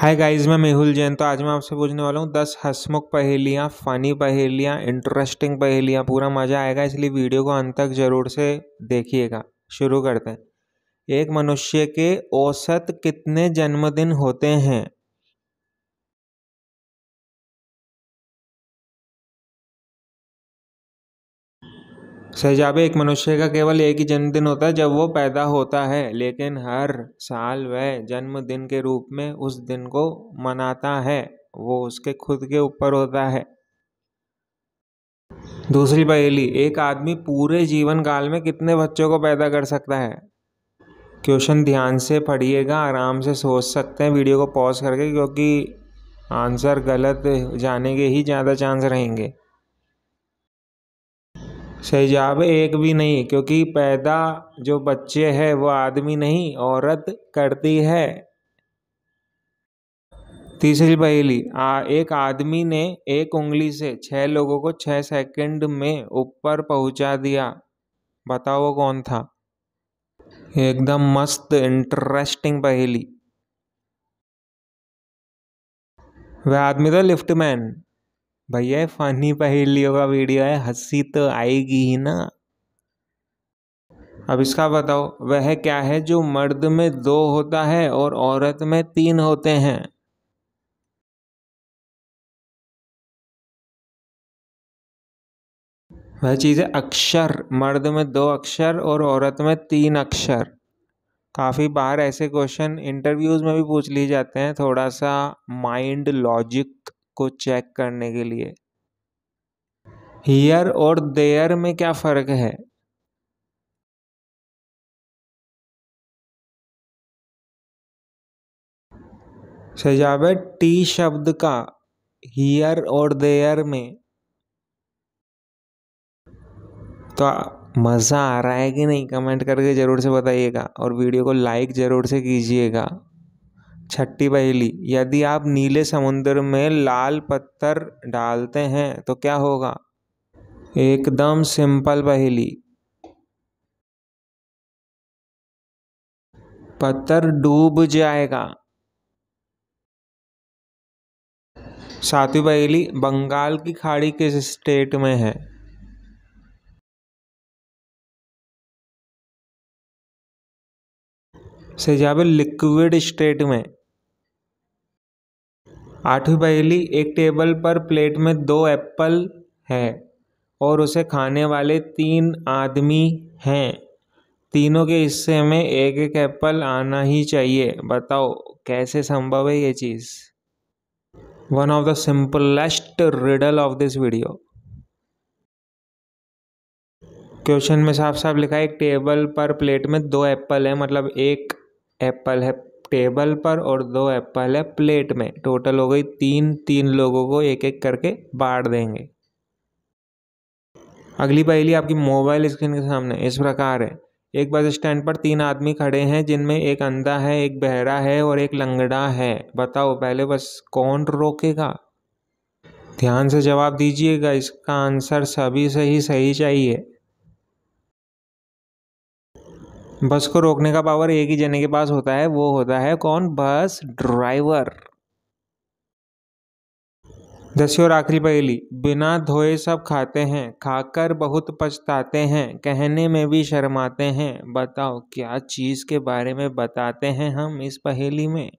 hi guys मैं मेहुल जैन तो आज मैं आपसे पूछने वाला हूँ दस हसमुख पहेलियाँ फ़नी पहेलियाँ इंटरेस्टिंग पहेलियाँ पूरा मज़ा आएगा इसलिए वीडियो को अंत तक ज़रूर से देखिएगा शुरू करते हैं एक मनुष्य के औसत कितने जन्मदिन होते हैं सहजाब एक मनुष्य का केवल एक ही जन्मदिन होता है जब वो पैदा होता है लेकिन हर साल वह जन्मदिन के रूप में उस दिन को मनाता है वो उसके खुद के ऊपर होता है दूसरी पहेली एक आदमी पूरे जीवन काल में कितने बच्चों को पैदा कर सकता है क्वेश्चन ध्यान से पढ़िएगा आराम से सोच सकते हैं वीडियो को पॉज करके क्योंकि आंसर गलत जाने के ही ज़्यादा चांस रहेंगे शैजाब एक भी नहीं क्योंकि पैदा जो बच्चे है वह आदमी नहीं औरत करती है तीसरी पहेली आ, एक आदमी ने एक उंगली से छह लोगों को छह सेकंड में ऊपर पहुंचा दिया बताओ वो कौन था एकदम मस्त इंटरेस्टिंग पहेली वह आदमी था लिफ्टमैन भैया फनी पहेलियों का वीडियो है हंसी तो आएगी ही ना अब इसका बताओ वह क्या है जो मर्द में दो होता है और औरत में तीन होते हैं वह चीज़ है अक्षर मर्द में दो अक्षर और औरत में तीन अक्षर काफ़ी बार ऐसे क्वेश्चन इंटरव्यूज़ में भी पूछ लिए जाते हैं थोड़ा सा माइंड लॉजिक को चेक करने के लिए हियर और देयर में क्या फ़र्क है सजावट टी शब्द का हियर और देयर में तो मज़ा आ रहा है कि नहीं कमेंट करके ज़रूर से बताइएगा और वीडियो को लाइक ज़रूर से कीजिएगा छठी पहेली यदि आप नीले समुद्र में लाल पत्थर डालते हैं तो क्या होगा एकदम सिंपल पहेली पत्थर डूब जाएगा सातवीं पहेली बंगाल की खाड़ी किस स्टेट में है से जावे लिक्विड स्टेट में आठवीं पहेली एक टेबल पर प्लेट में दो एप्पल है और उसे खाने वाले तीन आदमी हैं तीनों के हिस्से में एक एक एप्पल आना ही चाहिए बताओ कैसे संभव है ये चीज़ one of the simplest riddle of this video question में साफ साफ लिखा है एक टेबल पर प्लेट में दो एप्पल है मतलब एक एप्पल है टेबल पर और दो एप्पल है प्लेट में टोटल हो गई तीन तीन लोगों को एक एक करके बांट देंगे अगली पहली आपकी मोबाइल स्क्रीन के सामने इस प्रकार है एक बस स्टैंड पर तीन आदमी खड़े हैं जिनमें एक अंधा है एक बहरा है और एक लंगड़ा है बताओ पहले बस कौन रोकेगा ध्यान से जवाब दीजिएगा इसका आंसर सभी से ही सही चाहिए बस को रोकने का पावर एक ही जने के पास होता है वो होता है कौन बस ड्राइवर दसवीं और आखिरी पहेली बिना धोए सब खाते हैं खाकर बहुत पछताते हैं कहने में भी शर्माते हैं बताओ क्या चीज़ के बारे में बताते हैं हम इस पहेली में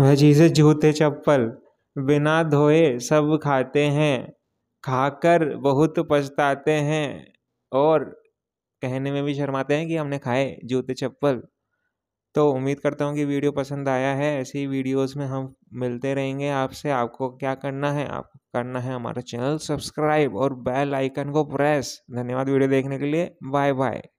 वह चीज़ें जूते चप्पल बिना धोए सब खाते हैं खाकर बहुत पछताते हैं और कहने में भी शर्माते हैं कि हमने खाए जूते चप्पल तो उम्मीद करता हूँ कि वीडियो पसंद आया है ऐसे ही वीडियोस में हम मिलते रहेंगे आपसे आपको क्या करना है आपको करना है हमारा चैनल सब्सक्राइब और बेल आइकन को प्रेस धन्यवाद वीडियो देखने के लिए बाय बाय